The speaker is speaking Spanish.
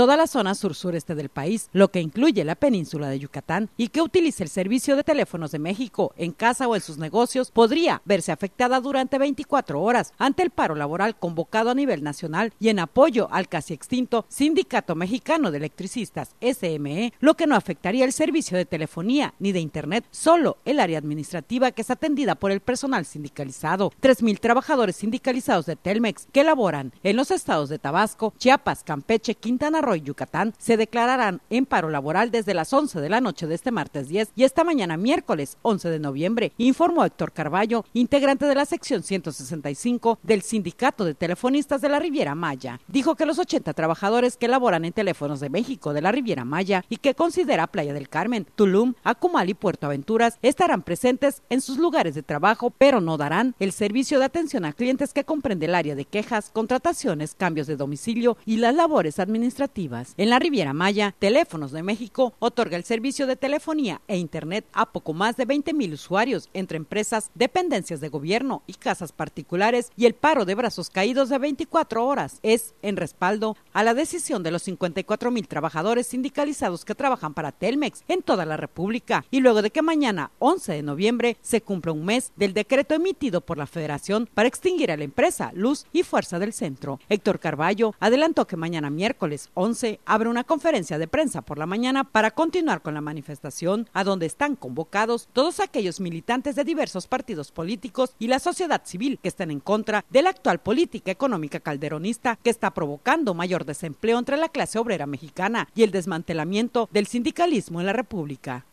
toda la zona sur-sureste del país, lo que incluye la península de Yucatán, y que utilice el servicio de teléfonos de México en casa o en sus negocios, podría verse afectada durante 24 horas ante el paro laboral convocado a nivel nacional y en apoyo al casi extinto Sindicato Mexicano de Electricistas, SME, lo que no afectaría el servicio de telefonía ni de Internet, solo el área administrativa que es atendida por el personal sindicalizado. 3.000 trabajadores sindicalizados de Telmex que laboran en los estados de Tabasco, Chiapas, Campeche, Quintana Roo, y Yucatán se declararán en paro laboral desde las 11 de la noche de este martes 10 y esta mañana miércoles 11 de noviembre, informó Héctor Carballo, integrante de la sección 165 del Sindicato de Telefonistas de la Riviera Maya. Dijo que los 80 trabajadores que laboran en teléfonos de México de la Riviera Maya y que considera Playa del Carmen, Tulum, Acumal y Puerto Aventuras estarán presentes en sus lugares de trabajo, pero no darán el servicio de atención a clientes que comprende el área de quejas, contrataciones, cambios de domicilio y las labores administrativas en la Riviera Maya, Teléfonos de México otorga el servicio de telefonía e Internet a poco más de 20 mil usuarios entre empresas, dependencias de gobierno y casas particulares y el paro de brazos caídos de 24 horas es en respaldo a la decisión de los 54 mil trabajadores sindicalizados que trabajan para Telmex en toda la República y luego de que mañana 11 de noviembre se cumpla un mes del decreto emitido por la Federación para extinguir a la empresa Luz y Fuerza del Centro. Héctor Carballo adelantó que mañana miércoles 11 abre una conferencia de prensa por la mañana para continuar con la manifestación, a donde están convocados todos aquellos militantes de diversos partidos políticos y la sociedad civil que estén en contra de la actual política económica calderonista que está provocando mayor desempleo entre la clase obrera mexicana y el desmantelamiento del sindicalismo en la República.